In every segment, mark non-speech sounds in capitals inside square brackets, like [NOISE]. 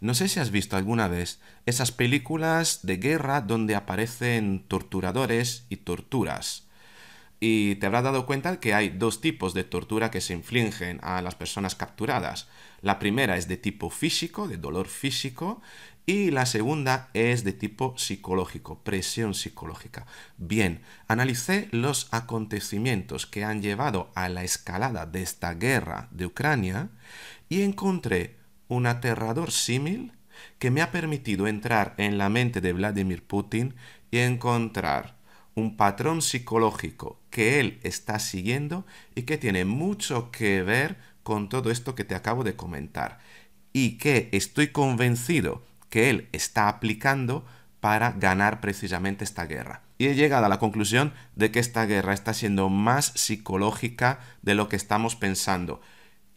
No sé si has visto alguna vez esas películas de guerra donde aparecen torturadores y torturas. Y te habrás dado cuenta que hay dos tipos de tortura que se infligen a las personas capturadas. La primera es de tipo físico, de dolor físico, y la segunda es de tipo psicológico, presión psicológica. Bien, analicé los acontecimientos que han llevado a la escalada de esta guerra de Ucrania y encontré un aterrador símil que me ha permitido entrar en la mente de Vladimir Putin y encontrar un patrón psicológico que él está siguiendo y que tiene mucho que ver con todo esto que te acabo de comentar y que estoy convencido que él está aplicando para ganar precisamente esta guerra. Y he llegado a la conclusión de que esta guerra está siendo más psicológica de lo que estamos pensando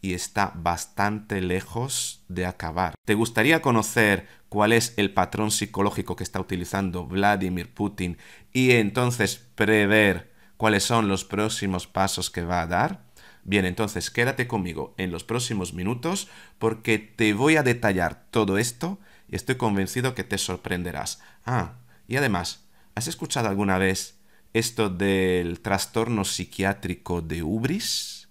y está bastante lejos de acabar. ¿Te gustaría conocer cuál es el patrón psicológico que está utilizando Vladimir Putin y entonces prever cuáles son los próximos pasos que va a dar? Bien, entonces quédate conmigo en los próximos minutos porque te voy a detallar todo esto y estoy convencido que te sorprenderás. Ah, y además, ¿has escuchado alguna vez esto del trastorno psiquiátrico de Ubris?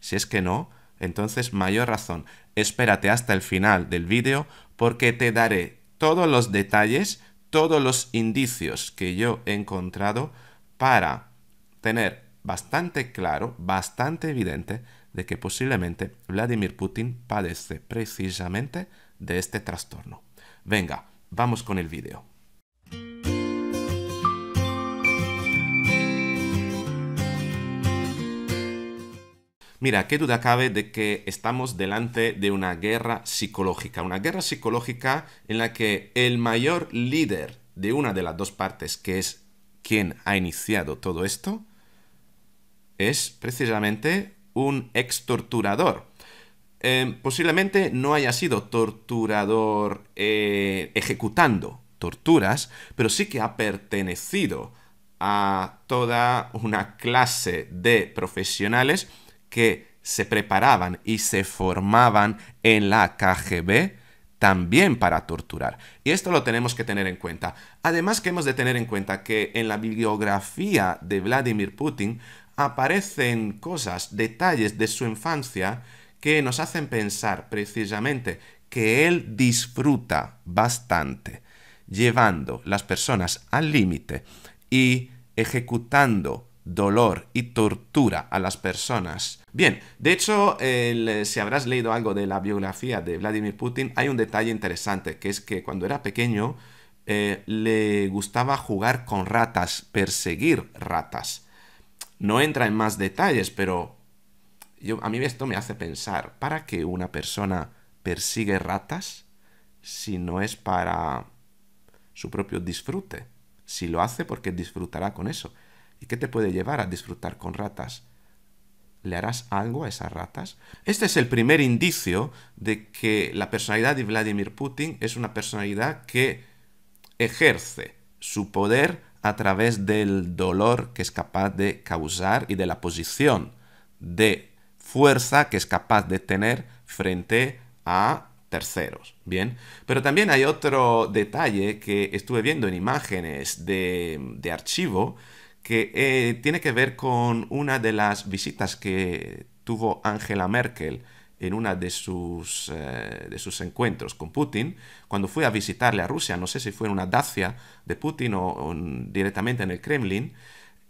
Si es que no, entonces, mayor razón, espérate hasta el final del vídeo porque te daré todos los detalles, todos los indicios que yo he encontrado para tener bastante claro, bastante evidente, de que posiblemente Vladimir Putin padece precisamente de este trastorno. Venga, vamos con el vídeo. Mira, qué duda cabe de que estamos delante de una guerra psicológica, una guerra psicológica en la que el mayor líder de una de las dos partes, que es quien ha iniciado todo esto, es precisamente un extorturador. Em, posiblemente no haya sido torturador eh, ejecutando torturas, pero sí que ha pertenecido a toda una clase de profesionales que se preparaban y se formaban en la KGB también para torturar. Y esto lo tenemos que tener en cuenta. Además que hemos de tener en cuenta que en la bibliografía de Vladimir Putin aparecen cosas, detalles de su infancia que nos hacen pensar precisamente que él disfruta bastante llevando las personas al límite y ejecutando dolor y tortura a las personas Bien, de hecho, eh, si habrás leído algo de la biografía de Vladimir Putin, hay un detalle interesante, que es que cuando era pequeño eh, le gustaba jugar con ratas, perseguir ratas. No entra en más detalles, pero yo, a mí esto me hace pensar, ¿para qué una persona persigue ratas si no es para su propio disfrute? Si lo hace porque disfrutará con eso. ¿Y qué te puede llevar a disfrutar con ratas? ¿Le harás algo a esas ratas? Este es el primer indicio de que la personalidad de Vladimir Putin es una personalidad que ejerce su poder a través del dolor que es capaz de causar y de la posición de fuerza que es capaz de tener frente a terceros. Bien, pero también hay otro detalle que estuve viendo en imágenes de, de archivo que eh, tiene que ver con una de las visitas que tuvo Angela Merkel en uno de sus, eh, de sus encuentros con Putin, cuando fue a visitarle a Rusia, no sé si fue en una Dacia de Putin o, directamente en el Kremlin,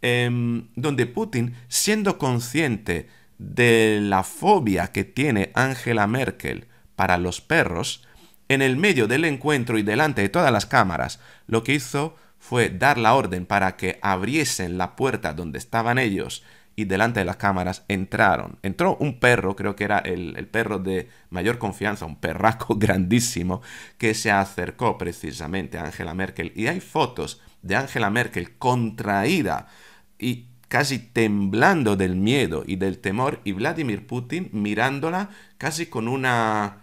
em, donde Putin, siendo consciente de la fobia que tiene Angela Merkel para los perros, en el medio del encuentro y delante de todas las cámaras, lo que hizo fue dar la orden para que abriesen la puerta donde estaban ellos y delante de las cámaras entraron. Entró un perro, creo que era el, el perro de mayor confianza, un perraco [LAUGHS] grandísimo, que se acercó precisamente a Angela Merkel. Y hay fotos de Angela Merkel contraída y casi temblando del miedo y del temor, y Vladimir Putin mirándola casi con una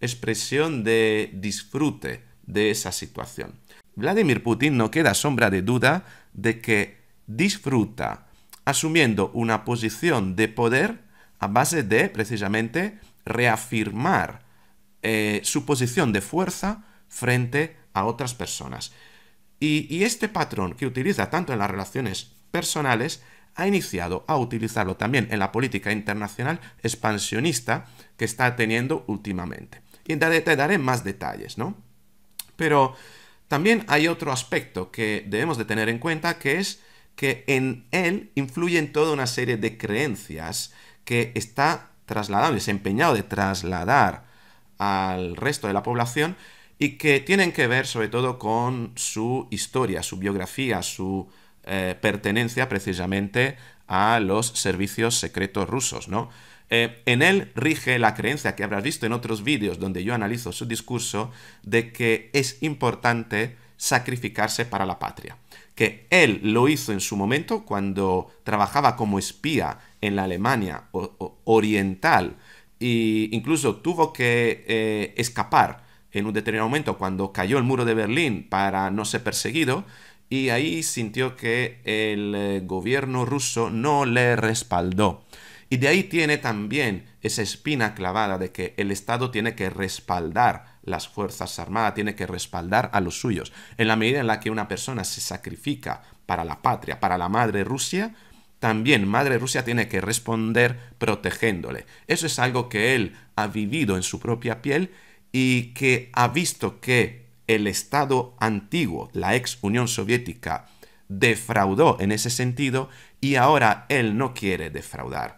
expresión de disfrute de esa situación. Vladimir Putin no queda sombra de duda de que disfruta asumiendo una posición de poder a base de, precisamente, reafirmar eh, su posición de fuerza frente a otras personas. Y, y, este patrón que utiliza tanto en las relaciones personales ha iniciado a utilizarlo también en la política internacional expansionista que está teniendo últimamente. Y te daré más detalles, ¿no? Pero también hay otro aspecto que debemos de tener en cuenta que es que en él influyen toda una serie de creencias que está trasladado, desempeñado de trasladar al resto de la población y que tienen que ver sobre todo con su historia, su biografía, su eh, pertenencia precisamente a los servicios secretos rusos, ¿no? Eh, en él rige la creencia que habrás visto en otros vídeos donde yo analizo su discurso de que es importante sacrificarse para la patria, que él lo hizo en su momento cuando trabajaba como espía en la Alemania oriental e incluso tuvo que eh, escapar en un determinado momento cuando cayó el muro de Berlín para no ser perseguido y ahí sintió que el eh, gobierno ruso no le respaldó. Y de ahí tiene también esa espina clavada de que el Estado tiene que respaldar las Fuerzas Armadas, tiene que respaldar a los suyos. En la medida en la que una persona se sacrifica para la patria, para la madre Rusia, también Madre Rusia tiene que responder protegiéndole. Eso es algo que él ha vivido en su propia piel y que ha visto que el Estado antiguo, la ex Unión Soviética, defraudó en ese sentido y ahora él no quiere defraudar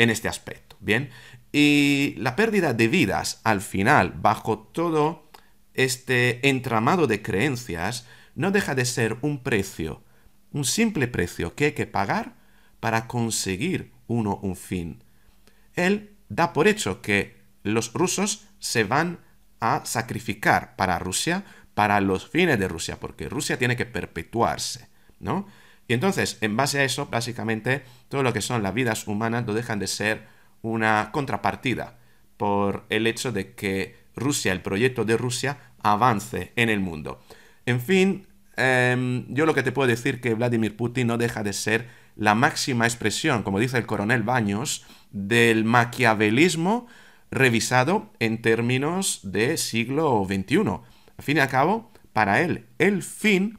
en este aspecto. Bien, y la pérdida de vidas al final, bajo todo este entramado de creencias, no deja de ser un precio, un simple precio que hay que pagar para conseguir uno un fin. Él da por hecho que los rusos se van a sacrificar para Rusia, para los fines de Rusia, porque Rusia tiene que perpetuarse, ¿no? Y entonces, en base a eso, básicamente, todo lo que son las vidas humanas no dejan de ser una contrapartida por el hecho de que Rusia, el proyecto de Rusia, avance en el mundo. En fin, em, yo lo que te puedo decir es que Vladimir Putin no deja de ser la máxima expresión, como dice el coronel Baños, del maquiavelismo revisado en términos de siglo XXI. Al fin y al cabo, para él, el fin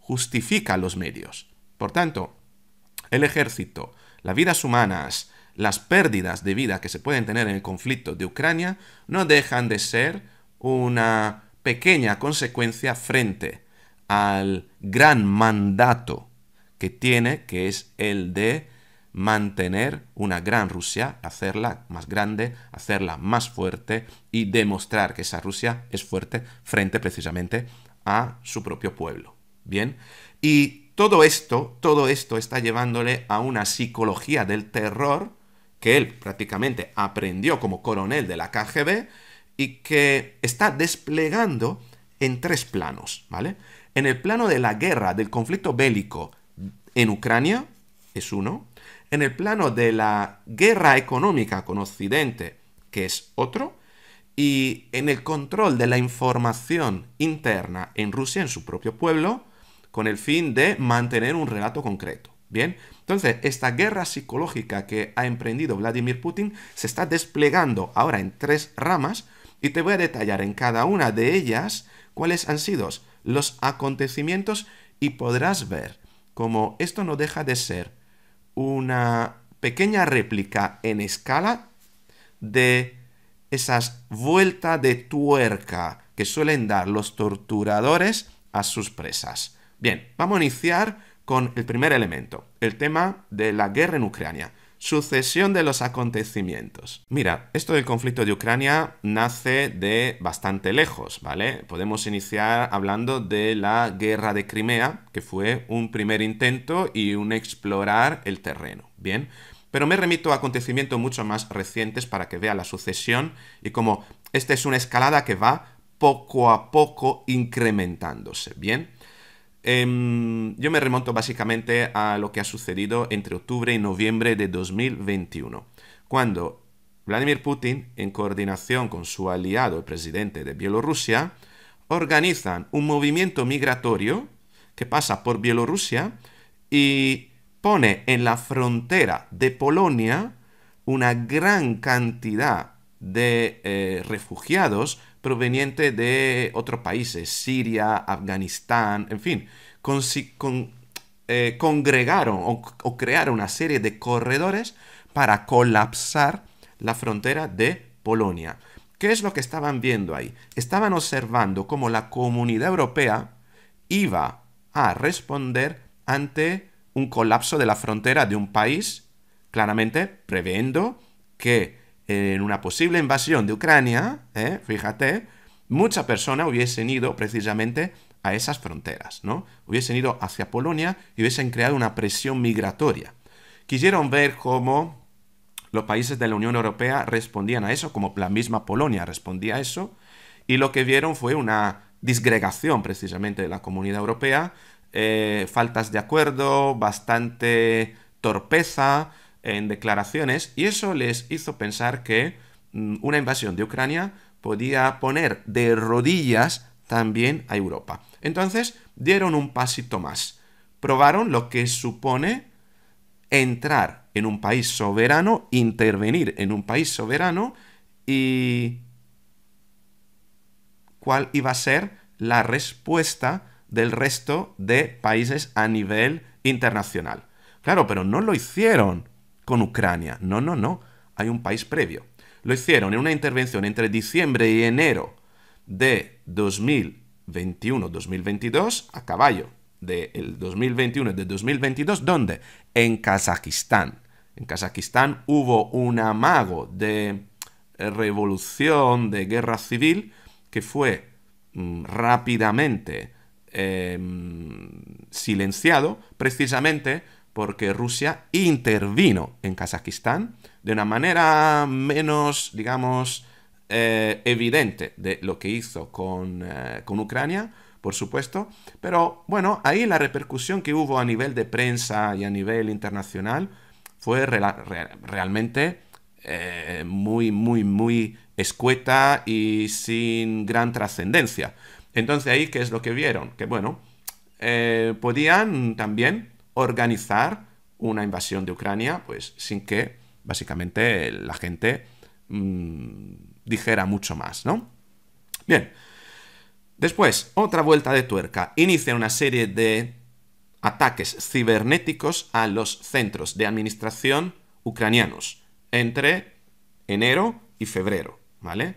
justifica los medios. Por tanto, el ejército, las vidas humanas, las pérdidas de vida que se pueden tener en el conflicto de Ucrania no dejan de ser una pequeña consecuencia frente al gran mandato que tiene, que es el de mantener una gran Rusia, hacerla más grande, hacerla más fuerte y demostrar que esa Rusia es fuerte frente precisamente a su propio pueblo. Bien, y todo esto, todo esto está llevándole a una psicología del terror que él prácticamente aprendió como coronel de la KGB y que está desplegando en tres planos, ¿vale? En el plano de la guerra, del conflicto bélico en Ucrania, es uno. En el plano de la guerra económica con Occidente, que es otro. Y en el control de la información interna en Rusia, en su propio pueblo, con el fin de mantener un relato concreto. Bien, entonces esta guerra psicológica que ha emprendido Vladimir Putin se está desplegando ahora en tres ramas y te voy a detallar en cada una de ellas cuáles han sido los acontecimientos y podrás ver cómo esto no deja de ser una pequeña réplica en escala de esas vueltas de tuerca que suelen dar los torturadores a sus presas. Bien, vamos a iniciar con el primer elemento, el tema de la guerra en Ucrania. Sucesión de los acontecimientos. Mira, esto del conflicto de Ucrania nace de bastante lejos, ¿vale? Podemos iniciar hablando de la guerra de Crimea, que fue un primer intento y un explorar el terreno, ¿bien? Pero me remito a acontecimientos mucho más recientes para que vea la sucesión y como esta es una escalada que va poco a poco incrementándose, ¿bien? Em, yo me remonto básicamente a lo que ha sucedido entre octubre y noviembre de 2021, cuando Vladimir Putin, en coordinación con su aliado, el presidente de Bielorrusia, organizan un movimiento migratorio que pasa por Bielorrusia y pone en la frontera de Polonia una gran cantidad de eh, refugiados proveniente de otros países, Siria, Afganistán, en fin, con, con, eh, congregaron o, o crearon una serie de corredores para colapsar la frontera de Polonia. ¿Qué es lo que estaban viendo ahí? Estaban observando cómo la comunidad europea iba a responder ante un colapso de la frontera de un país, claramente previendo que en una posible invasión de Ucrania, ¿eh? fíjate, mucha persona hubiesen ido precisamente a esas fronteras, ¿no? Hubiesen ido hacia Polonia y hubiesen creado una presión migratoria. Quisieron ver cómo los países de la Unión Europea respondían a eso, como la misma Polonia respondía a eso, y lo que vieron fue una disgregación precisamente de la comunidad europea, eh, faltas de acuerdo, bastante torpeza, en declaraciones y eso les hizo pensar que mm, una invasión de Ucrania podía poner de rodillas también a Europa. Entonces dieron un pasito más. Probaron lo que supone entrar en un país soberano, intervenir en un país soberano y cuál iba a ser la respuesta del resto de países a nivel internacional. Claro, pero no lo hicieron con Ucrania. No, no, no. Hay un país previo. Lo hicieron en una intervención entre diciembre y enero de 2021-2022, a caballo del 2021 2022, ¿dónde? En Kazajistán. En Kazajistán hubo un amago de eh, revolución, de guerra civil, que fue mm, rápidamente em, silenciado precisamente porque Rusia intervino en Kazajistán de una manera menos, digamos, eh, evidente de lo que hizo eh, con, Ucrania, por supuesto, pero bueno, ahí la repercusión que hubo a nivel de prensa y a nivel internacional fue realmente eh, muy, muy, muy escueta y sin gran trascendencia. Entonces ahí, ¿qué es lo que vieron? Que bueno, podían también organizar una invasión de Ucrania, pues sin que básicamente la gente mm, dijera mucho más, ¿no? Bien. Después, otra vuelta de tuerca. Inicia una serie de ataques cibernéticos a los centros de administración ucranianos entre enero y febrero, ¿vale?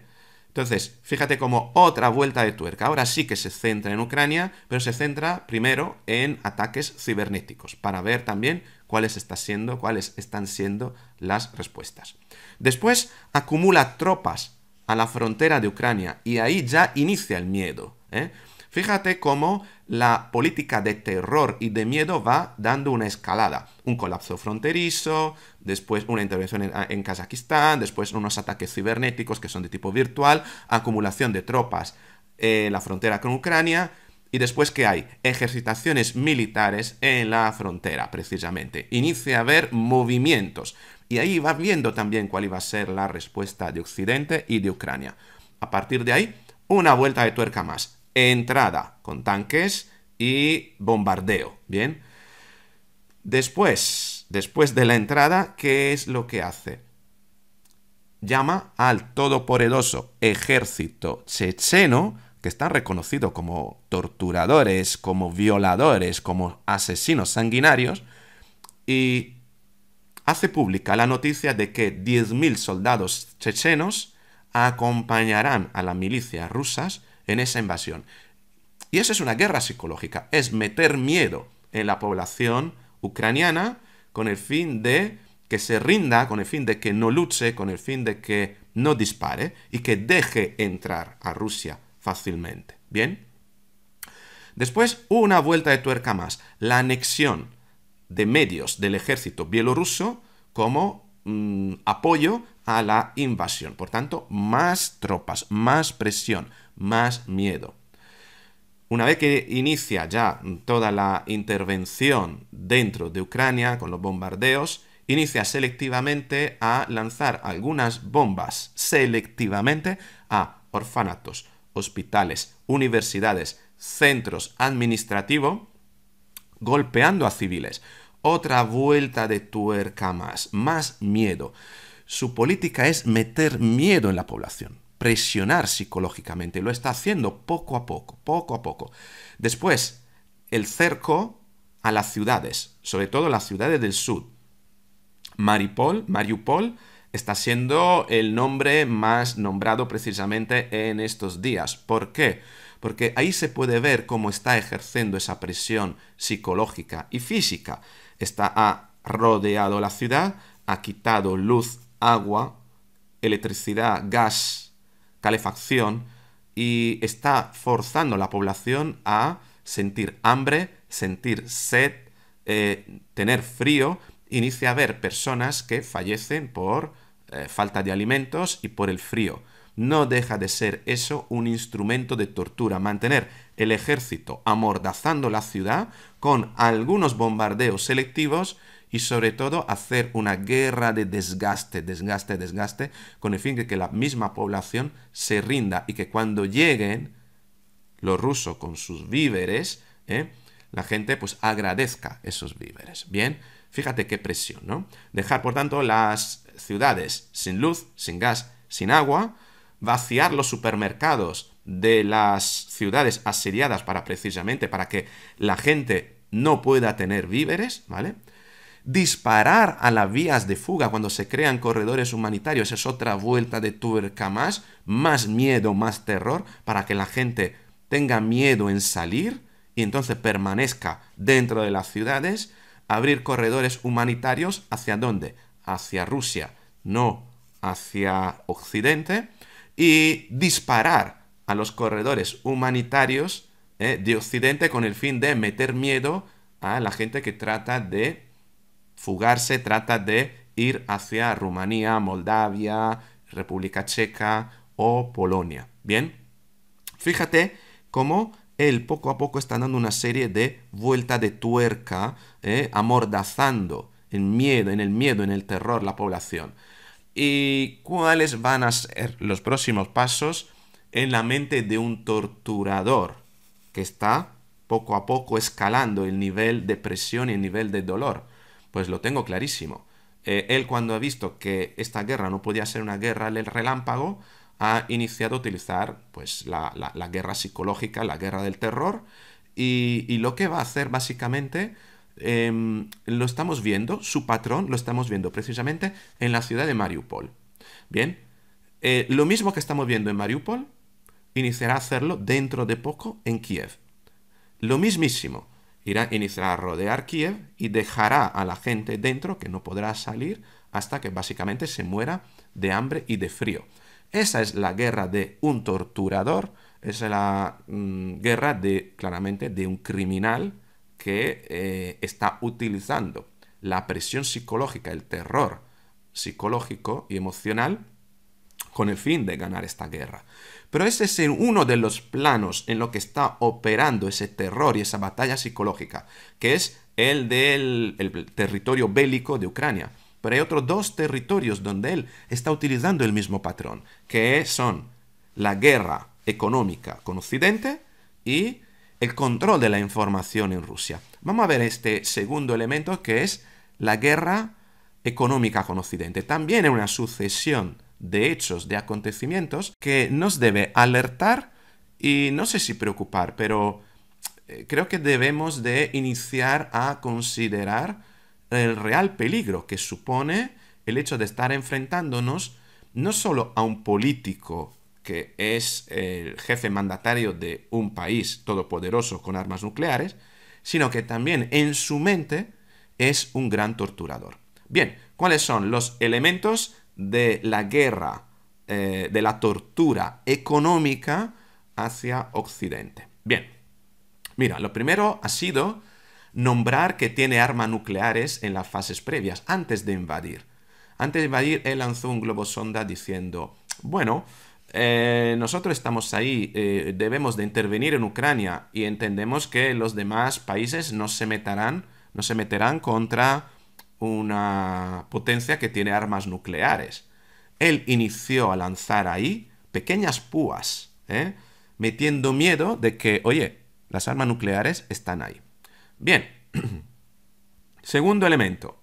Entonces, fíjate cómo otra vuelta de tuerca. Ahora sí que se centra en Ucrania, pero se centra primero en ataques cibernéticos, para ver también cuáles, está siendo, cuáles están siendo las respuestas. Después acumula tropas a la frontera de Ucrania y ahí ya inicia el miedo. ¿eh? Fíjate cómo la política de terror y de miedo va dando una escalada. Un colapso fronterizo, después una intervención en, Kazajistán, después unos ataques cibernéticos que son de tipo virtual, acumulación de tropas en la frontera con Ucrania, y después que hay ejercitaciones militares en la frontera, precisamente. Inicia a haber movimientos. Y ahí va viendo también cuál iba a ser la respuesta de Occidente y de Ucrania. A partir de ahí, una vuelta de tuerca más entrada con tanques y bombardeo, ¿bien? Después, después de la entrada, ¿qué es lo que hace? Llama al todopoderoso ejército checheno, que está reconocido como torturadores, como violadores, como asesinos sanguinarios, y hace pública la noticia de que 10.000 soldados chechenos acompañarán a las milicias rusas en esa invasión. Y eso es una guerra psicológica, es meter miedo en la población ucraniana con el fin de que se rinda, con el fin de que no luche, con el fin de que no dispare y que deje entrar a Rusia fácilmente. ¿Bien? Después una vuelta de tuerca más, la anexión de medios del ejército bielorruso como mm, apoyo a la invasión. Por tanto, más tropas, más presión, más miedo. Una vez que inicia ya toda la intervención dentro de Ucrania con los bombardeos, inicia selectivamente a lanzar algunas bombas, selectivamente a orfanatos, hospitales, universidades, centros administrativos, golpeando a civiles. Otra vuelta de tuerca más, más miedo. Su política es meter miedo en la población presionar psicológicamente. lo está haciendo poco a poco, poco a poco. Después, el cerco a las ciudades, sobre todo las ciudades del sur. Maripol, Mariupol está siendo el nombre más nombrado precisamente en estos días. ¿Por qué? Porque ahí se puede ver cómo está ejerciendo esa presión psicológica y física. Está ha rodeado la ciudad, ha quitado luz, agua, electricidad, gas, calefacción y está forzando a la población a sentir hambre, sentir sed, eh, tener frío. Inicia a haber personas que fallecen por eh, falta de alimentos y por el frío. No deja de ser eso un instrumento de tortura, mantener el ejército amordazando la ciudad con algunos bombardeos selectivos y sobre todo hacer una guerra de desgaste, desgaste, desgaste, con el fin de que la misma población se rinda y que cuando lleguen los rusos con sus víveres, ¿eh? la gente pues agradezca esos víveres. Bien, fíjate qué presión, ¿no? Dejar, por tanto, las ciudades sin luz, sin gas, sin agua, vaciar los supermercados de las ciudades asediadas para precisamente para que la gente no pueda tener víveres, ¿vale? disparar a las vías de fuga cuando se crean corredores humanitarios. es otra vuelta de tuerca más, más miedo, más terror, para que la gente tenga miedo en salir y entonces permanezca dentro de las ciudades, abrir corredores humanitarios hacia dónde? Hacia Rusia, no hacia Occidente, y disparar a los corredores humanitarios eh, de Occidente con el fin de meter miedo a la gente que trata de fugarse trata de ir hacia Rumanía, Moldavia, República Checa o Polonia. Bien, fíjate cómo él poco a poco está dando una serie de vuelta de tuerca, eh, amordazando en miedo, en el miedo, en el terror la población. ¿Y cuáles van a ser los próximos pasos en la mente de un torturador que está poco a poco escalando el nivel de presión y el nivel de dolor? Pues lo tengo clarísimo. Eh, él cuando ha visto que esta guerra no podía ser una guerra del relámpago, ha iniciado a utilizar pues, la, guerra psicológica, la guerra del terror, y, lo que va a hacer básicamente, em, lo estamos viendo, su patrón lo estamos viendo precisamente en la ciudad de Mariupol. Bien, eh, lo mismo que estamos viendo en Mariupol, iniciará a hacerlo dentro de poco en Kiev. Lo mismísimo, irá, iniciará a rodear Kiev y dejará a la gente dentro que no podrá salir hasta que básicamente se muera de hambre y de frío. Esa es la guerra de un torturador, es la mm, guerra de claramente de un criminal que eh, está utilizando la presión psicológica, el terror psicológico y emocional con el fin de ganar esta guerra. Pero ese es uno de los planos en lo que está operando ese terror y esa batalla psicológica, que es el del territorio bélico de Ucrania. Pero hay otros dos territorios donde él está utilizando el mismo patrón, que son la guerra económica con Occidente y el control de la información en Rusia. Vamos a ver este segundo elemento que es la guerra económica con Occidente. También es una sucesión de hechos, de acontecimientos, que nos debe alertar y no sé si preocupar, pero eh, creo que debemos de iniciar a considerar el real peligro que supone el hecho de estar enfrentándonos no solo a un político que es el jefe mandatario de un país todopoderoso con armas nucleares, sino que también en su mente es un gran torturador. Bien, ¿cuáles son los elementos de la guerra, eh, de la tortura económica hacia Occidente. Bien, mira, lo primero ha sido nombrar que tiene armas nucleares en las fases previas, antes de invadir. Antes de invadir, él lanzó un globo sonda diciendo, bueno, eh, nosotros estamos ahí, eh, debemos de intervenir en Ucrania y entendemos que los demás países no se meterán, no se meterán contra una potencia que tiene armas nucleares. Él inició a lanzar ahí pequeñas púas, ¿eh? metiendo miedo de que, oye, las armas nucleares están ahí. Bien, [CLEARS THROAT] segundo elemento.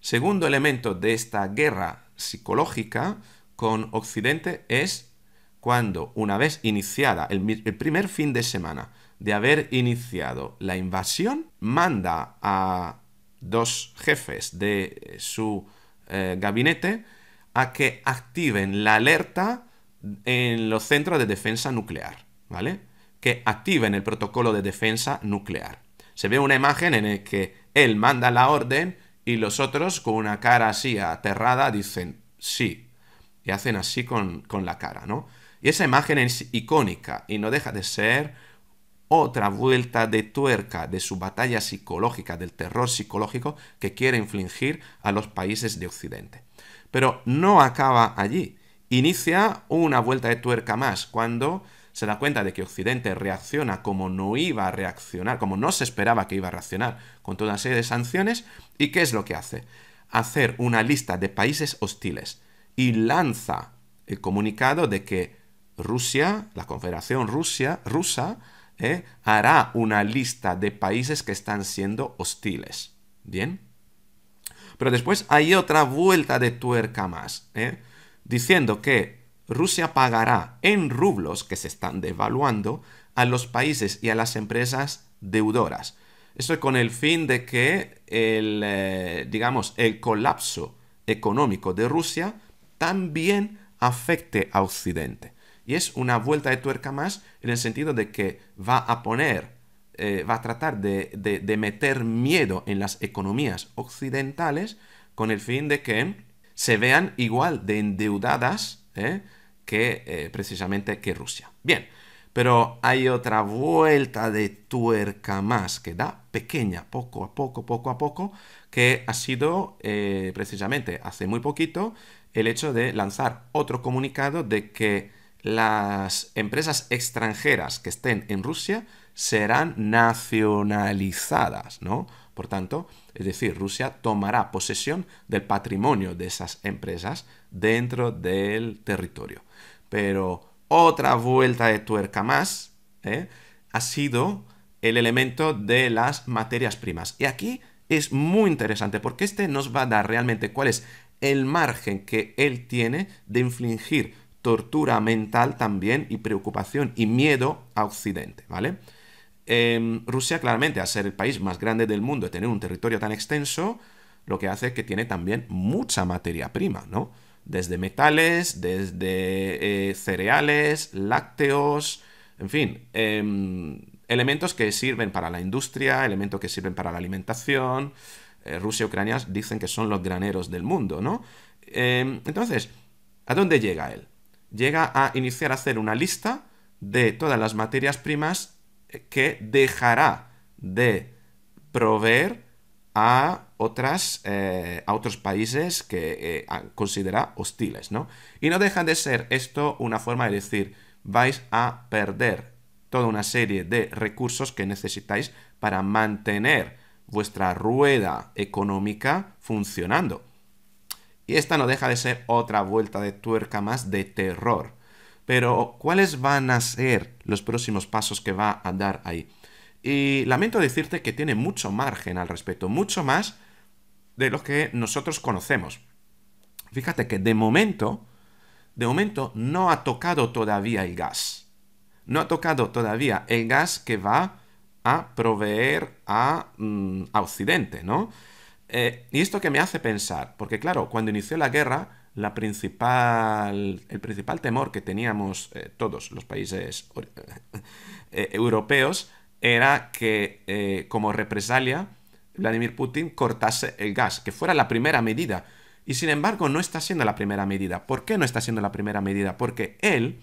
Segundo elemento de esta guerra psicológica con Occidente es cuando, una vez iniciada el primer fin de semana de haber iniciado la invasión, manda a dos jefes de eh, su eh, gabinete a que activen la alerta en los centros de defensa nuclear, ¿vale? Que activen el protocolo de defensa nuclear. Se ve una imagen en la que él manda la orden y los otros con una cara así aterrada dicen sí. Y hacen así con, con la cara, ¿no? Y esa imagen es icónica y no deja de ser otra vuelta de tuerca de su batalla psicológica, del terror psicológico que quiere infligir a los países de Occidente. Pero no acaba allí. Inicia una vuelta de tuerca más cuando se da cuenta de que Occidente reacciona como no iba a reaccionar, como no se esperaba que iba a reaccionar con toda una serie de sanciones, y ¿qué es lo que hace? Hacer una lista de países hostiles y lanza el comunicado de que Rusia, la Confederación Rusia, rusa, ¿eh? hará una lista de países que están siendo hostiles. ¿Bien? Pero después hay otra vuelta de tuerca más, ¿eh? diciendo que Rusia pagará en rublos, que se están devaluando, a los países y a las empresas deudoras. Eso con el fin de que el, eh, digamos, el colapso económico de Rusia también afecte a Occidente. Y es una vuelta de tuerca más en el sentido de que va a poner, eh, va a tratar de, meter miedo en las economías occidentales con el fin de que se vean igual de endeudadas eh, que eh, precisamente que Rusia. Bien, pero hay otra vuelta de tuerca más que da pequeña, poco a poco, poco a poco, que ha sido precisamente hace muy poquito el hecho de lanzar otro comunicado de que las empresas extranjeras que estén en Rusia serán nacionalizadas, ¿no? Por tanto, es decir, Rusia tomará posesión del patrimonio de esas empresas dentro del territorio. Pero otra vuelta de tuerca más ¿eh? ha sido el elemento de las materias primas. Y aquí es muy interesante porque este nos va a dar realmente cuál es el margen que él tiene de infligir tortura mental también y preocupación y miedo a Occidente, ¿vale? Em, Rusia claramente, al ser el país más grande del mundo y tener un territorio tan extenso, lo que hace es que tiene también mucha materia prima, ¿no? Desde metales, desde eh, cereales, lácteos, en fin, em, elementos que sirven para la industria, elementos que sirven para la alimentación. Eh, Rusia y Ucrania dicen que son los graneros del mundo, ¿no? Em, entonces, ¿a dónde llega él? llega a iniciar a hacer una lista de todas las materias primas que dejará de proveer a, otras, eh, a otros países que eh, considera hostiles, Y no deja de ser esto una forma de decir, vais a perder toda una serie de recursos que necesitáis para mantener vuestra rueda económica funcionando. Y esta no deja de ser otra vuelta de tuerca más de terror. Pero, ¿cuáles van a ser los próximos pasos que va a dar ahí? Y lamento decirte que tiene mucho margen al respecto, mucho más de lo que nosotros conocemos. Fíjate que de momento, de momento no ha tocado todavía el gas. No ha tocado todavía el gas que va a proveer a, mm, a Occidente, ¿no? Eh, y esto que me hace pensar, porque claro, cuando inició la guerra, la principal, el principal temor que teníamos eh, todos los países [LAUGHS] eh, europeos era que como represalia Vladimir Putin cortase el gas, que fuera la primera medida. Y sin embargo no está siendo la primera medida. ¿Por qué no está siendo la primera medida? Porque él,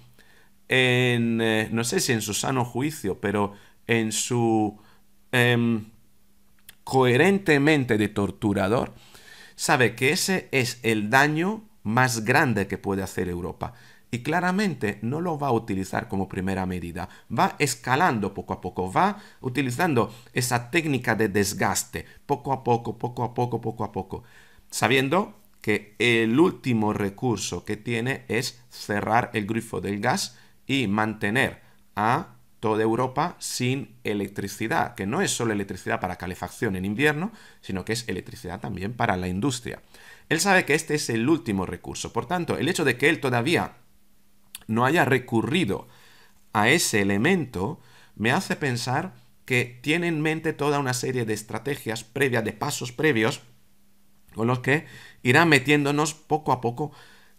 no sé si en su sano juicio, pero en su... Em, coherentemente de torturador, sabe que ese es el daño más grande que puede hacer Europa. Y claramente no lo va a utilizar como primera medida, va escalando poco a poco, va utilizando esa técnica de desgaste, poco a poco, poco a poco, poco a poco, sabiendo que el último recurso que tiene es cerrar el grifo del gas y mantener a toda Europa sin electricidad, que no es solo electricidad para calefacción en invierno, sino que es electricidad también para la industria. Él sabe que este es el último recurso, por tanto, el hecho de que él todavía no haya recurrido a ese elemento me hace pensar que tiene en mente toda una serie de estrategias previas, de pasos previos, con los que irá metiéndonos poco a poco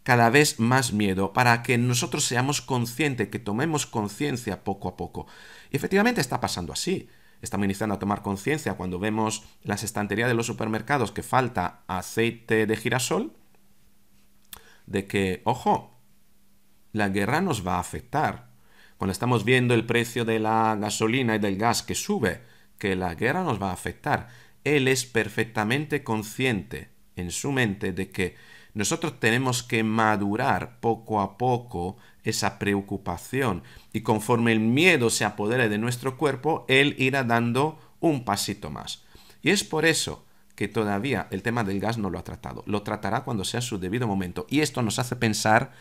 cada vez más miedo para que nosotros seamos conscientes, que tomemos conciencia poco a poco. Y efectivamente está pasando así. Estamos iniciando a tomar conciencia cuando vemos las estanterías de los supermercados que falta aceite de girasol, de que, ojo, la guerra nos va a afectar. Cuando estamos viendo el precio de la gasolina y del gas que sube, que la guerra nos va a afectar. Él es perfectamente consciente en su mente de que nosotros tenemos que madurar poco a poco esa preocupación y conforme el miedo se apodere de nuestro cuerpo, él irá dando un pasito más. Y es por eso que todavía el tema del gas no lo ha tratado. Lo tratará cuando sea su debido momento. Y esto nos hace pensar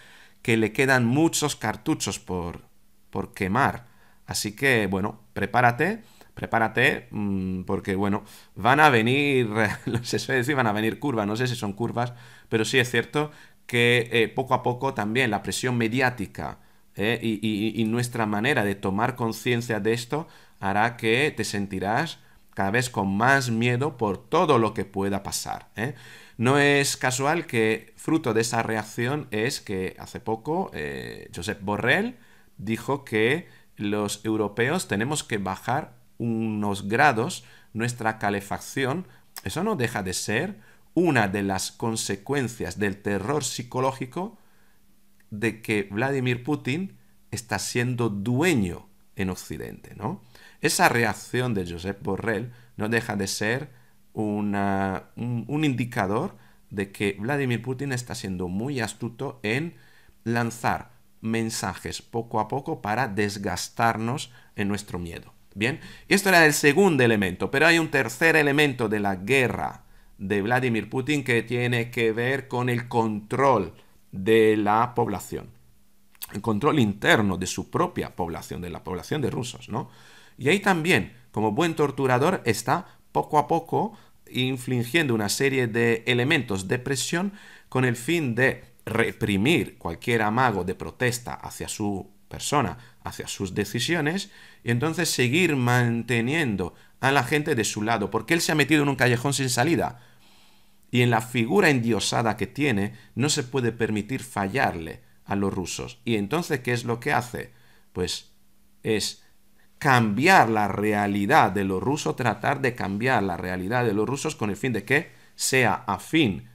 que le quedan muchos cartuchos por, por quemar. Así que, bueno, prepárate, prepárate, mm, porque, bueno, van a venir, los [LAUGHS] sé van a venir curvas, no sé si son curvas, pero sí es cierto que eh, poco a poco también la presión mediática ¿eh? y, nuestra manera de tomar conciencia de esto hará que te sentirás cada vez con más miedo por todo lo que pueda pasar. ¿eh? No es casual que fruto de esa reacción es que hace poco Josep Borrell dijo que los europeos tenemos que bajar unos grados nuestra calefacción. Eso no deja de ser una de las consecuencias del terror psicológico de que Vladimir Putin está siendo dueño en Occidente, ¿no? Esa reacción de Josep Borrell no deja de ser un, un indicador de que Vladimir Putin está siendo muy astuto en lanzar mensajes poco a poco para desgastarnos en nuestro miedo. Bien, y esto era el segundo elemento, pero hay un tercer elemento de la guerra de Vladimir Putin que tiene que ver con el control de la población, el control interno de su propia población, de la población de rusos, ¿no? Y ahí también, como buen torturador, está poco a poco infligiendo una serie de elementos de presión con el fin de reprimir cualquier amago de protesta hacia su persona, hacia sus decisiones, y entonces seguir manteniendo a la gente de su lado, porque él se ha metido en un callejón sin salida y en la figura endiosada que tiene, no se puede permitir fallarle a los rusos. Y entonces, ¿qué es lo que hace? Pues es cambiar la realidad de los rusos, tratar de cambiar la realidad de los rusos con el fin de que sea afín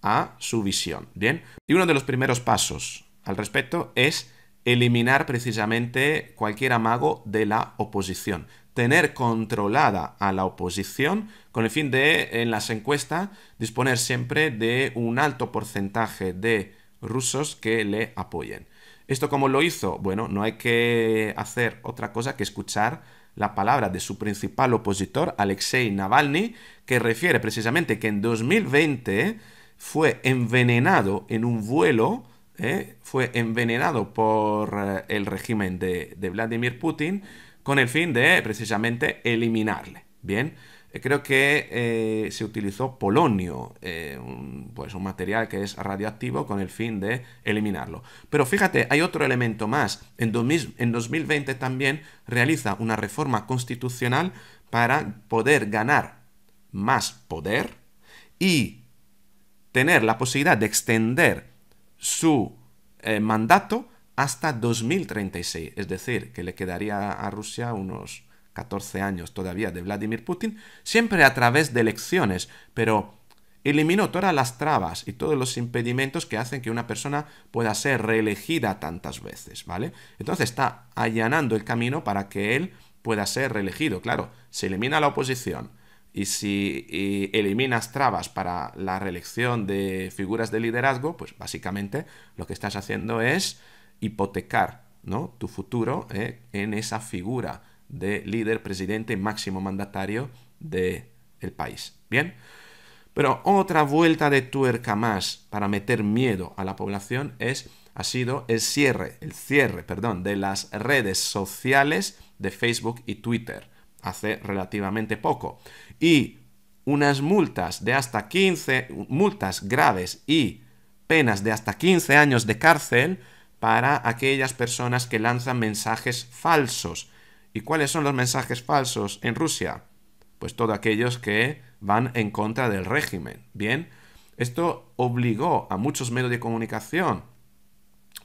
a su visión. Bien, y uno de los primeros pasos al respecto es eliminar precisamente cualquier amago de la oposición tener controlada a la oposición con el fin de, en las encuestas, disponer siempre de un alto porcentaje de rusos que le apoyen. ¿Esto cómo lo hizo? Bueno, no hay que hacer otra cosa que escuchar la palabra de su principal opositor, Alexei Navalny, que refiere precisamente que en 2020 fue envenenado en un vuelo, ¿eh? fue envenenado por eh, el régimen de, de Vladimir Putin, con el fin de precisamente eliminarle. Bien, eh, creo que eh, se utilizó polonio, eh, pues un material que es radioactivo con el fin de eliminarlo. Pero fíjate, hay otro elemento más. En, 2020 también realiza una reforma constitucional para poder ganar más poder y tener la posibilidad de extender su mandato hasta 2036, es decir, que le quedaría a Rusia unos 14 años todavía de Vladimir Putin, siempre a través de elecciones, pero eliminó todas las trabas y todos los impedimentos que hacen que una persona pueda ser reelegida tantas veces, ¿vale? Entonces está allanando el camino para que él pueda ser reelegido. Claro, se elimina la oposición, y si eliminas trabas para la reelección de figuras de liderazgo, pues básicamente lo que estás haciendo es hipotecar ¿no? tu futuro eh, en esa figura de líder, presidente, máximo mandatario del el país. Bien, pero otra vuelta de tuerca más para meter miedo a la población es ha sido el cierre, el cierre, perdón, de las redes sociales de Facebook y Twitter hace relativamente poco y unas multas de hasta 15 multas graves y penas de hasta 15 años de cárcel para aquellas personas que lanzan mensajes falsos. ¿Y cuáles son los mensajes falsos en Rusia? Pues todos aquellos que van en contra del régimen. Bien, esto obligó a muchos medios de comunicación,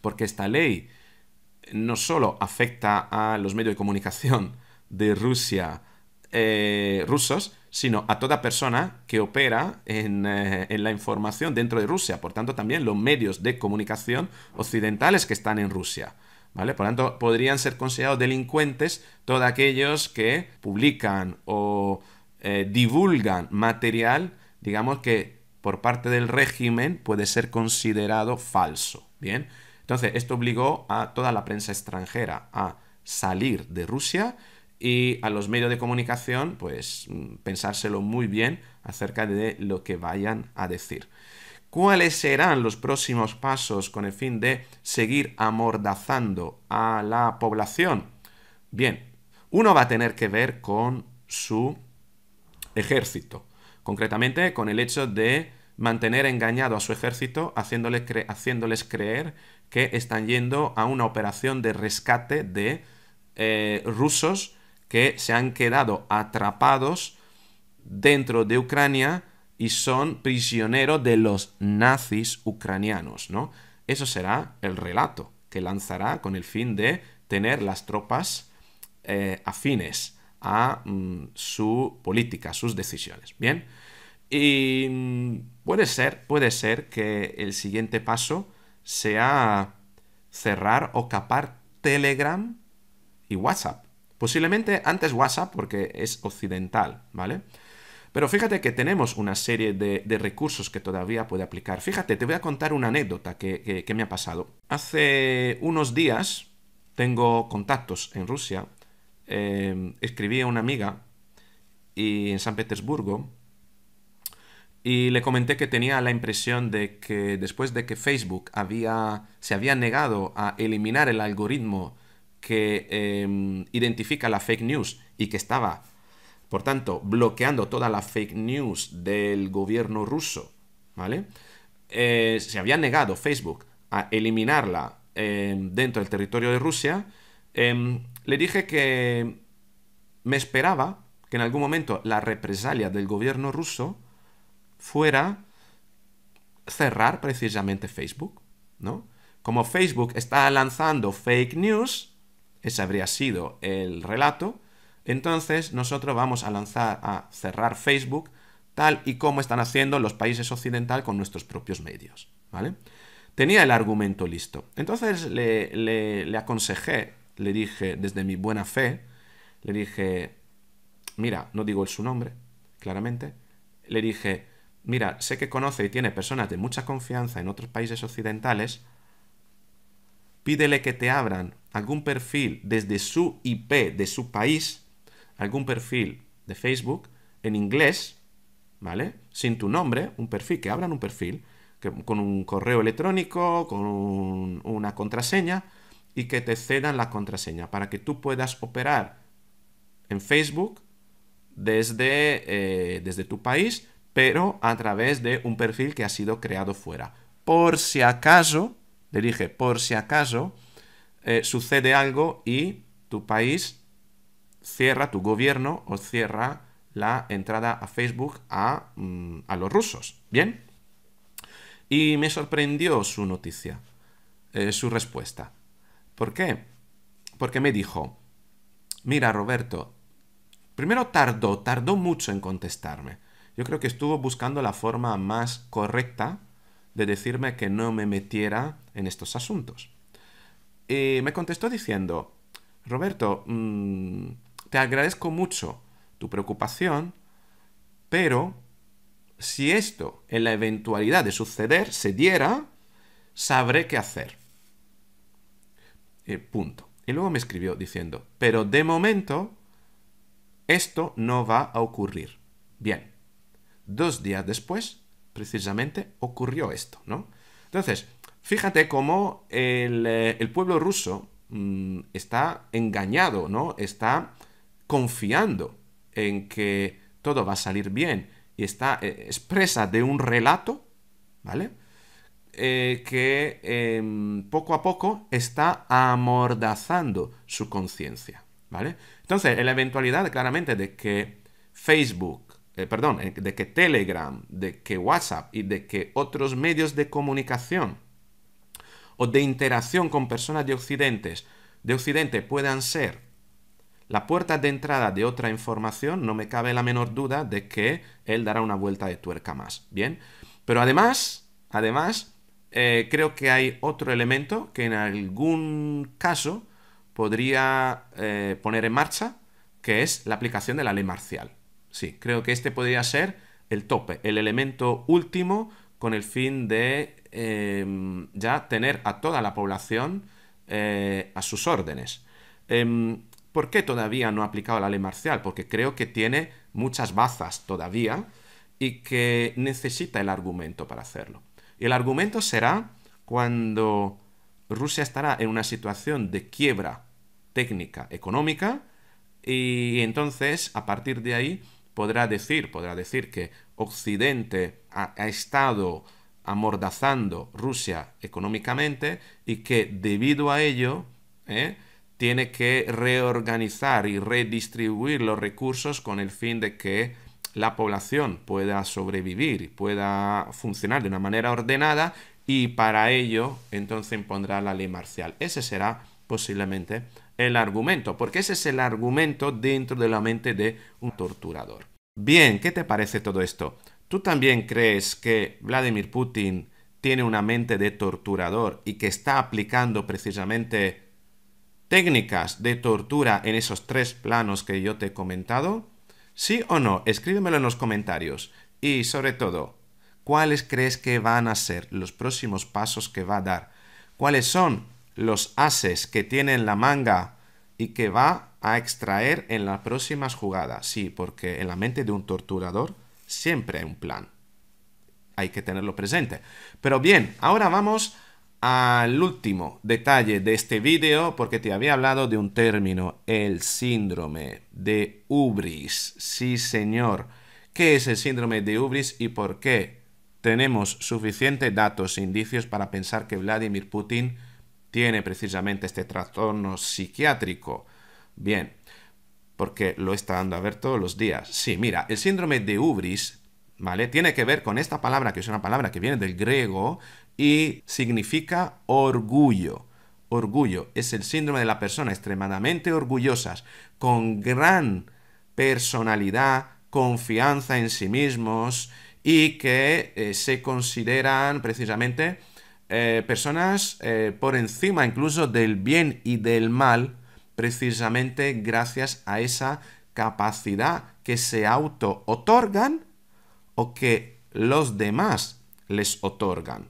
porque esta ley no solo afecta a los medios de comunicación de Rusia eh, rusos, sino a toda persona que opera eh, en, la información dentro de Rusia, por tanto también los medios de comunicación occidentales que están en Rusia. ¿Vale? Por tanto, podrían ser considerados delincuentes todos aquellos que publican o eh, divulgan material, digamos que por parte del régimen puede ser considerado falso. Bien, entonces esto obligó a toda la prensa extranjera a salir de Rusia y a los medios de comunicación, pues mm, pensárselo muy bien acerca de lo que vayan a decir. ¿Cuáles serán los próximos pasos con el fin de seguir amordazando a la población? Bien, uno va a tener que ver con su ejército, concretamente con el hecho de mantener engañado a su ejército, haciéndoles, creer que están yendo a una operación de rescate de eh, rusos que se han quedado atrapados dentro de Ucrania y son prisioneros de los nazis ucranianos, ¿no? Eso será el relato que lanzará con el fin de tener las tropas eh, afines a mm, su política, sus decisiones, ¿bien? Y mm, puede ser, puede ser que el siguiente paso sea cerrar o capar Telegram y WhatsApp. Posiblemente antes WhatsApp porque es occidental, ¿vale? Pero fíjate que tenemos una serie de, recursos que todavía puede aplicar. Fíjate, te voy a contar una anécdota que, me ha pasado. Hace unos días tengo contactos en Rusia. Em, escribí a una amiga y en San Petersburgo y le comenté que tenía la impresión de que después de que Facebook había, se había negado a eliminar el algoritmo que em, identifica la fake news y que estaba, por tanto, bloqueando toda la fake news del gobierno ruso, ¿vale? Eh, se había negado Facebook a eliminarla em, dentro del territorio de Rusia, em, le dije que me esperaba que en algún momento la represalia del gobierno ruso fuera cerrar precisamente Facebook, ¿no? Como Facebook está lanzando fake news, ese habría sido el relato, entonces nosotros vamos a lanzar a cerrar Facebook tal y como están haciendo los países occidentales con nuestros propios medios, ¿vale? Tenía el argumento listo. Entonces le, le aconsejé, le dije desde mi buena fe, le dije, mira, no digo su nombre, claramente, le dije, mira, sé que conoce y tiene personas de mucha confianza en otros países occidentales, pídele que te abran algún perfil desde su IP de su país, algún perfil de Facebook en inglés, ¿vale? Sin tu nombre, un perfil, que abran un perfil, que, con un correo electrónico, con una contraseña, y que te cedan la contraseña para que tú puedas operar en Facebook desde, eh, desde tu país, pero a través de un perfil que ha sido creado fuera. Por si acaso, le dije, por si acaso, eh, sucede algo y tu país cierra, tu gobierno o cierra la entrada a Facebook a, mm, a los rusos. ¿Bien? Y me sorprendió su noticia, eh, su respuesta. ¿Por qué? Porque me dijo, mira Roberto, primero tardó, tardó mucho en contestarme. Yo creo que estuvo buscando la forma más correcta de decirme que no me metiera en estos asuntos. Eh, me contestó diciendo, Roberto, mm, te agradezco mucho tu preocupación, pero si esto, en la eventualidad de suceder, se diera, sabré qué hacer. Eh, punto. Y luego me escribió diciendo, pero de momento, esto no va a ocurrir. Bien. Dos días después, precisamente, ocurrió esto, ¿no? Entonces, Fíjate cómo el, eh, pueblo ruso mm, está engañado, ¿no? Está confiando en que todo va a salir bien y está eh, expresa de un relato, ¿vale? Eh, que em, poco a poco está amordazando su conciencia, ¿vale? Entonces, en la eventualidad claramente de que Facebook, perdón, de que Telegram, de que WhatsApp y de que otros medios de comunicación o de interacción con personas de Occidente, de Occidente puedan ser la puerta de entrada de otra información, no me cabe la menor duda de que él dará una vuelta de tuerca más. Bien, pero además, además, eh, creo que hay otro elemento que en algún caso podría eh, poner en marcha, que es la aplicación de la ley marcial. Sí, creo que este podría ser el tope, el elemento último con el fin de Em, ya tener a toda la población eh, a sus órdenes. Em, ¿Por qué todavía no ha aplicado la ley marcial? Porque creo que tiene muchas bazas todavía y que necesita el argumento para hacerlo. Y el argumento será cuando Rusia estará en una situación de quiebra técnica económica y entonces a partir de ahí podrá decir, podrá decir que Occidente ha estado amordazando Rusia económicamente y que debido a ello ¿eh? tiene que reorganizar y redistribuir los recursos con el fin de que la población pueda sobrevivir, y pueda funcionar de una manera ordenada y para ello entonces impondrá la ley marcial. Ese será posiblemente el argumento, porque ese es el argumento dentro de la mente de un torturador. Bien, ¿qué te parece todo esto? ¿Tú también crees que Vladimir Putin tiene una mente de torturador y que está aplicando precisamente técnicas de tortura en esos tres planos que yo te he comentado? ¿Sí o no? Escríbemelo en los comentarios. Y sobre todo, ¿cuáles crees que van a ser los próximos pasos que va a dar? ¿Cuáles son los ases que tiene en la manga y que va a extraer en las próximas jugadas? Sí, porque en la mente de un torturador Siempre hay un plan. Hay que tenerlo presente. Pero bien, ahora vamos al último detalle de este vídeo porque te había hablado de un término, el síndrome de Ubris. Sí, señor. ¿Qué es el síndrome de Ubris y por qué? Tenemos suficientes datos e indicios para pensar que Vladimir Putin tiene precisamente este trastorno psiquiátrico. Bien, porque lo está dando a ver todos los días. Sí, mira, el síndrome de Ubris, ¿vale? Tiene que ver con esta palabra, que es una palabra que viene del griego y significa orgullo. Orgullo es el síndrome de la persona extremadamente orgullosas, con gran personalidad, confianza en sí mismos y que eh, se consideran precisamente eh, personas eh, por encima incluso del bien y del mal, precisamente gracias a esa capacidad que se auto otorgan o que los demás les otorgan.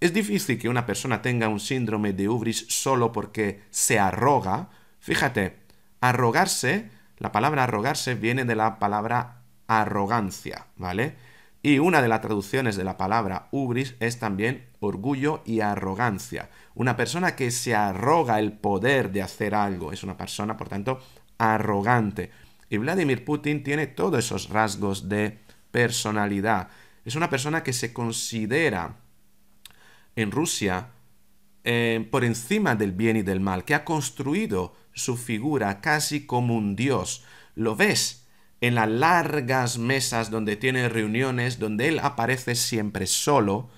Es difícil que una persona tenga un síndrome de Ubris solo porque se arroga. Fíjate, arrogarse, la palabra arrogarse viene de la palabra arrogancia, ¿vale? Y una de las traducciones de la palabra Ubris es también orgullo y arrogancia. Una persona que se arroga el poder de hacer algo. Es una persona, por tanto, arrogante. Y Vladimir Putin tiene todos esos rasgos de personalidad. Es una persona que se considera en Rusia eh, por encima del bien y del mal, que ha construido su figura casi como un dios. Lo ves en las largas mesas donde tiene reuniones, donde él aparece siempre solo,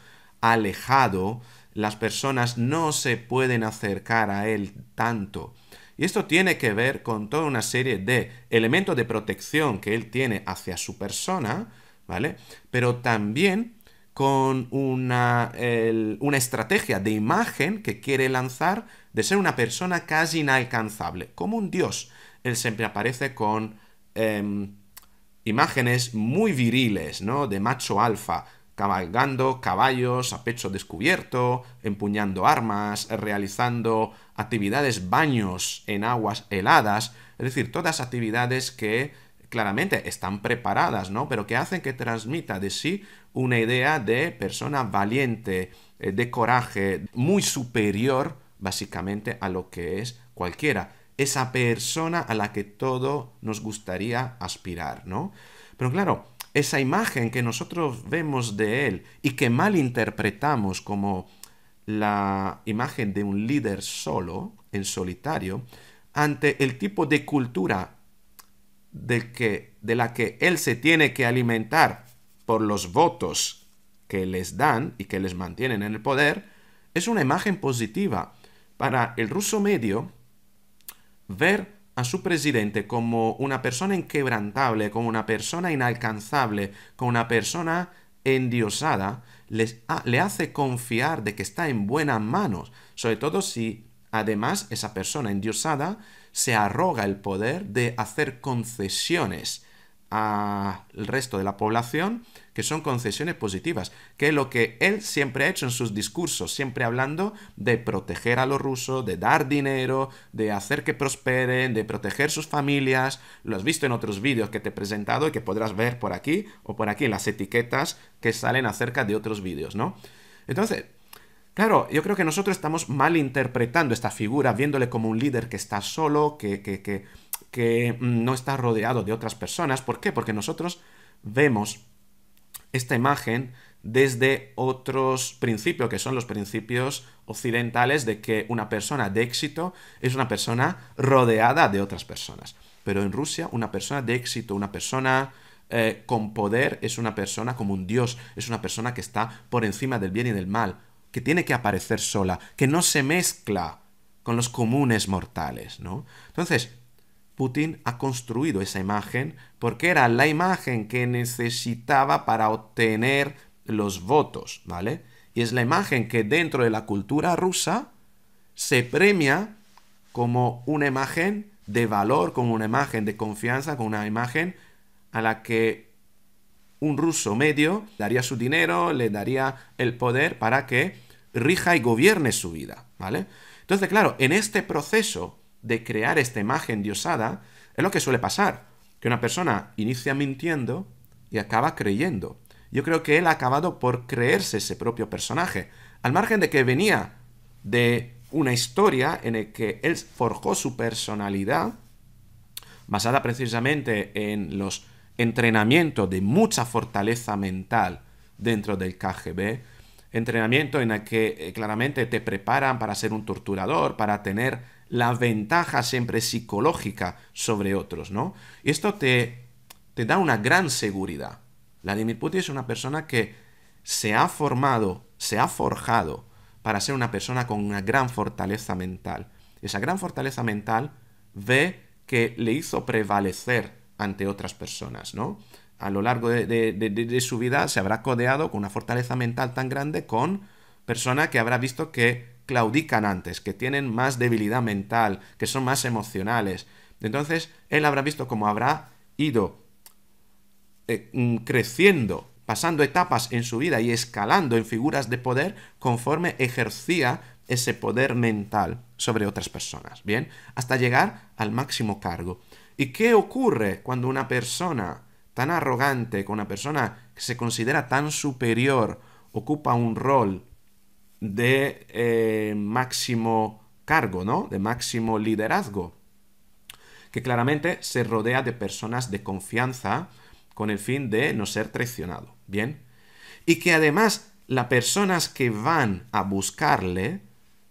alejado, las personas no se pueden acercar a él tanto. Y esto tiene que ver con toda una serie de elementos de protección que él tiene hacia su persona, ¿vale? Pero también con una, estrategia de imagen que quiere lanzar de ser una persona casi inalcanzable, como un dios. Él siempre aparece con em, imágenes muy viriles, ¿no? De macho alfa, cabalgando caballos a pecho descubierto, empuñando armas, realizando actividades baños en aguas heladas, es decir, todas actividades que claramente están preparadas, ¿no? Pero que hacen que transmita de sí una idea de persona valiente, eh, de coraje, muy superior básicamente a lo que es cualquiera, esa persona a la que todo nos gustaría aspirar, ¿no? Pero claro, esa imagen que nosotros vemos de Él y que malinterpretamos como la imagen de un líder solo, en solitario, ante el tipo de cultura de, que, de la que Él se tiene que alimentar por los votos que les dan y que les mantienen en el poder, es una imagen positiva. Para el ruso medio, ver a su presidente como una persona inquebrantable, como una persona inalcanzable, como una persona endiosada, les le hace confiar de que está en buenas manos, sobre todo si además esa persona endiosada se arroga el poder de hacer concesiones al resto de la población que son concesiones positivas, que es lo que él siempre ha hecho en sus discursos, siempre hablando de proteger a los rusos, de dar dinero, de hacer que prosperen, de proteger sus familias. Lo has visto en otros vídeos que te he presentado y que podrás ver por aquí o por aquí en las etiquetas que salen acerca de otros vídeos, ¿no? Entonces, Claro, yo creo que nosotros estamos mal interpretando esta figura, viéndole como un líder que está solo, que, que, que no está rodeado de otras personas. ¿Por qué? Porque nosotros vemos esta imagen desde otros principios, que son los principios occidentales de que una persona de éxito es una persona rodeada de otras personas. Pero en Rusia una persona de éxito, una persona eh, con poder es una persona como un dios, es una persona que está por encima del bien y del mal, que tiene que aparecer sola, que no se mezcla con los comunes mortales, ¿no? Entonces, Putin ha construido esa imagen porque era la imagen que necesitaba para obtener los votos, ¿vale? Y es la imagen que dentro de la cultura rusa se premia como una imagen de valor, como una imagen de confianza, como una imagen a la que un ruso medio daría su dinero, le daría el poder para que rija y gobierne su vida, ¿vale? Entonces, claro, en este proceso de crear esta imagen diosada, es lo que suele pasar, que una persona inicia mintiendo y acaba creyendo. Yo creo que él ha acabado por creerse ese propio personaje, al margen de que venía de una historia en la que él forjó su personalidad, basada precisamente en los entrenamientos de mucha fortaleza mental dentro del KGB, entrenamiento en el que eh, claramente te preparan para ser un torturador, para tener la ventaja siempre psicológica sobre otros, ¿no? Y esto te, te da una gran seguridad. Vladimir Putin es una persona que se ha formado, se ha forjado para ser una persona con una gran fortaleza mental. Esa gran fortaleza mental ve que le hizo prevalecer ante otras personas, ¿no? A lo largo de, de, su vida se habrá codeado con una fortaleza mental tan grande con personas que habrá visto que claudican antes, que tienen más debilidad mental, que son más emocionales. Entonces, él habrá visto cómo habrá ido eh, mm, creciendo, pasando etapas en su vida y escalando en figuras de poder conforme ejercía ese poder mental sobre otras personas, ¿bien? Hasta llegar al máximo cargo. ¿Y qué ocurre cuando una persona tan arrogante, con una persona que se considera tan superior, ocupa un rol de eh, máximo cargo, ¿no? De máximo liderazgo, que claramente se rodea de personas de confianza con el fin de no ser traicionado, ¿bien? Y que además las personas que van a buscarle,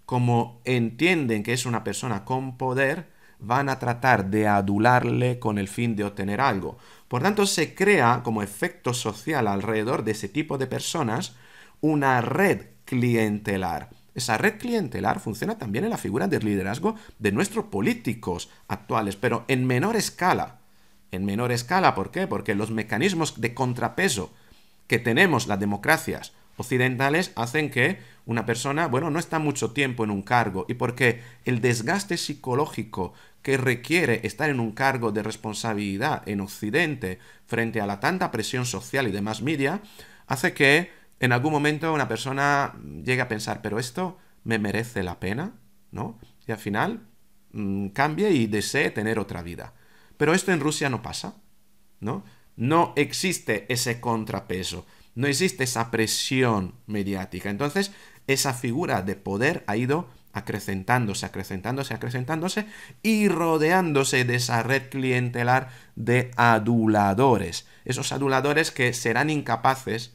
como entienden que es una persona con poder, van a tratar de adularle con el fin de obtener algo. Por tanto, se crea como efecto social alrededor de ese tipo de personas una red clientelar. Esa red clientelar funciona también en la figura del liderazgo de nuestros políticos actuales, pero en menor escala. En menor escala, ¿por qué? Porque los mecanismos de contrapeso que tenemos las democracias occidentales hacen que una persona, bueno, no está mucho tiempo en un cargo y porque el desgaste psicológico que requiere estar en un cargo de responsabilidad en Occidente frente a la tanta presión social y demás media, hace que en algún momento una persona llega a pensar, pero esto me merece la pena, ¿no? Y al final mm, cambia y desee tener otra vida. Pero esto en Rusia no pasa, ¿no? No existe ese contrapeso, no existe esa presión mediática. Entonces, esa figura de poder ha ido acrecentándose, acrecentándose, acrecentándose y rodeándose de esa red clientelar de aduladores. Esos aduladores que serán incapaces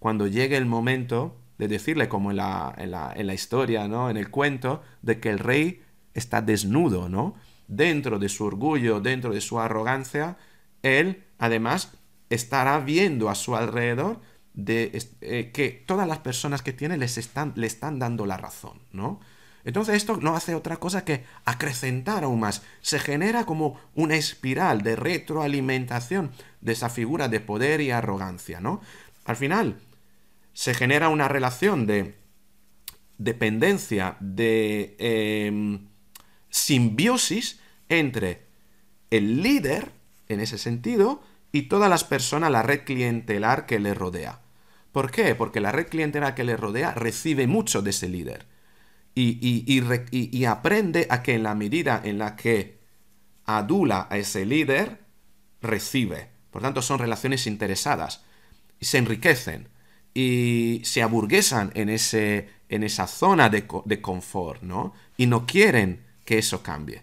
cuando llegue el momento de decirle, como en la, historia, ¿no? En el cuento, de que el rey está desnudo, ¿no? Dentro de su orgullo, dentro de su arrogancia, él además estará viendo a su alrededor de, eh, que todas las personas que tiene les están, le están dando la razón, ¿no? Entonces esto no hace otra cosa que acrecentar aún más. Se genera como una espiral de retroalimentación de esa figura de poder y arrogancia, ¿no? Al final, se genera una relación de dependencia, de em, simbiosis entre el líder, en ese sentido, y todas las personas, la red clientelar que le rodea. ¿Por qué? Porque la red clientelar que le rodea recibe mucho de ese líder y, y aprende a que en la medida en la que adula a ese líder, recibe. Por tanto, son relaciones interesadas y se enriquecen y se aburguesan en, ese, en esa zona de, de confort, ¿no? Y no quieren que eso cambie.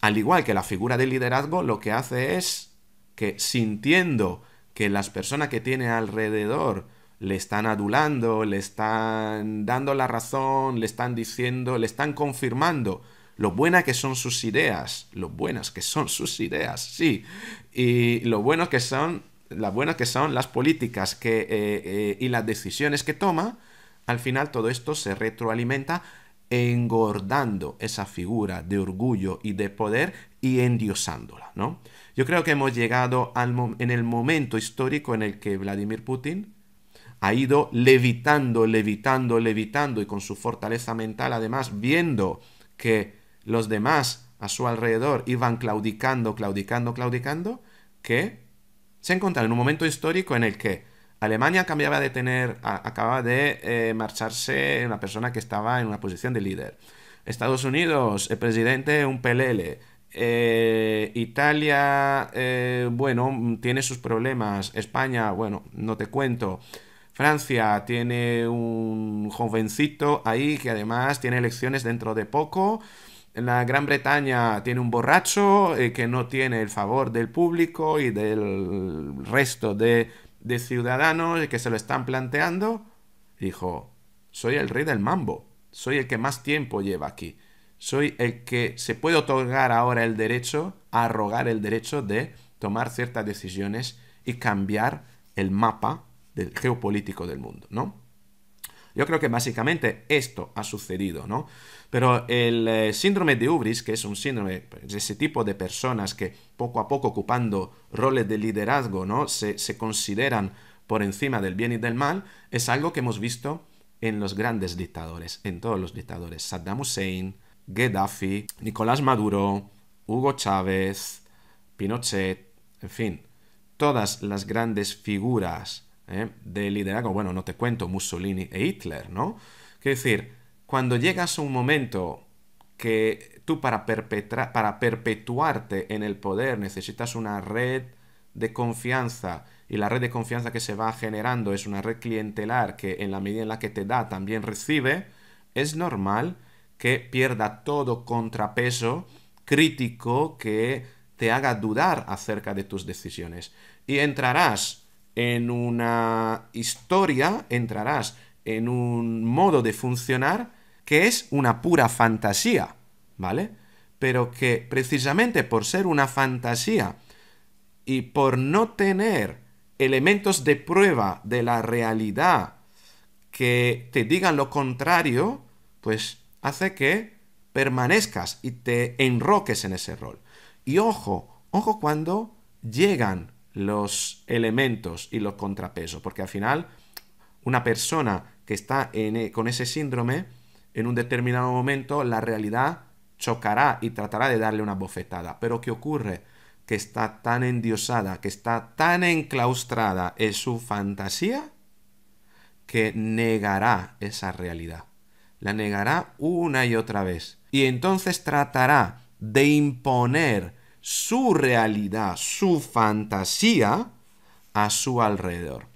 Al igual que la figura de liderazgo lo que hace es que sintiendo que las personas que tiene alrededor le están adulando, le están dando la razón, le están diciendo, le están confirmando lo buenas que son sus ideas, lo buenas que son sus ideas, sí, y lo buenos que son las buenas que son las políticas que, eh, eh, y las decisiones que toma, al final todo esto se retroalimenta engordando esa figura de orgullo y de poder y endiosándola, ¿no? Yo creo que hemos llegado en el momento histórico en el que Vladimir Putin ha ido levitando, levitando, levitando y con su fortaleza mental además viendo que los demás a su alrededor iban claudicando, claudicando, claudicando, que se encontraba en un momento histórico en el que Alemania cambiaba de tener, acababa de eh, marcharse una persona que estaba en una posición de líder. Estados Unidos, el presidente, un PLL. Eh, Italia, eh, bueno, tiene sus problemas. España, bueno, no te cuento. Francia tiene un jovencito ahí que además tiene elecciones dentro de poco la Gran Bretaña tiene un borracho eh, que no tiene el favor del público y del resto de, ciudadanos que se lo están planteando. Dijo, soy el rey del mambo, soy el que más tiempo lleva aquí, soy el que se puede otorgar ahora el derecho, a arrogar el derecho de tomar ciertas decisiones y cambiar el mapa geopolítico del mundo, ¿no? Yo creo que básicamente esto ha sucedido, ¿no? Pero el eh, síndrome de Ubris, que es un síndrome de ese tipo de personas que poco a poco ocupando roles de liderazgo, ¿no? Se, consideran por encima del bien y del mal, es algo que hemos visto en los grandes dictadores, en todos los dictadores. Saddam Hussein, Gaddafi, Nicolás Maduro, Hugo Chávez, Pinochet, en fin, todas las grandes figuras ¿eh? de liderazgo, bueno, no te cuento Mussolini e Hitler, ¿no? Quiero decir, cuando llegas a un momento que tú para, para perpetuarte en el poder necesitas una red de confianza y la red de confianza que se va generando es una red clientelar que en la medida en la que te da también recibe, es normal que pierda todo contrapeso crítico que te haga dudar acerca de tus decisiones. Y entrarás en una historia, entrarás en un modo de funcionar que es una pura fantasía, ¿vale? Pero que precisamente por ser una fantasía y por no tener elementos de prueba de la realidad que te digan lo contrario, pues hace que permanezcas y te enroques en ese rol. Y ojo, ojo cuando llegan los elementos y los contrapesos, porque al final una persona que está e, con ese síndrome en un determinado momento la realidad chocará y tratará de darle una bofetada. Pero ¿qué ocurre? Que está tan endiosada, que está tan enclaustrada en su fantasía, que negará esa realidad. La negará una y otra vez. Y entonces tratará de imponer su realidad, su fantasía a su alrededor.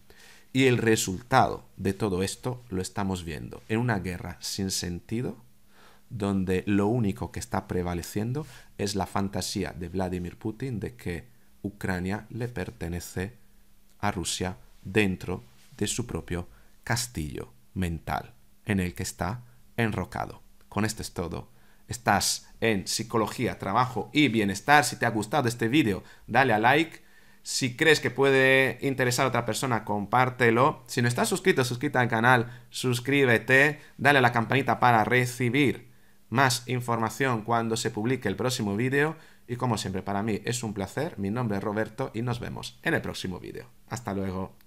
Y el resultado de todo esto lo estamos viendo en una guerra sin sentido, donde lo único que está prevaleciendo es la fantasía de Vladimir Putin de que Ucrania le pertenece a Rusia dentro de su propio castillo mental en el que está enrocado. Con esto es todo. Estás en psicología, trabajo y bienestar. Si te ha gustado este vídeo, dale a like si crees que puede interesar a otra persona, compártelo. Si no estás suscrito, suscríbete al canal, suscríbete, dale a la campanita para recibir más información cuando se publique el próximo vídeo. Y como siempre, para mí es un placer. Mi nombre es Roberto y nos vemos en el próximo vídeo. Hasta luego.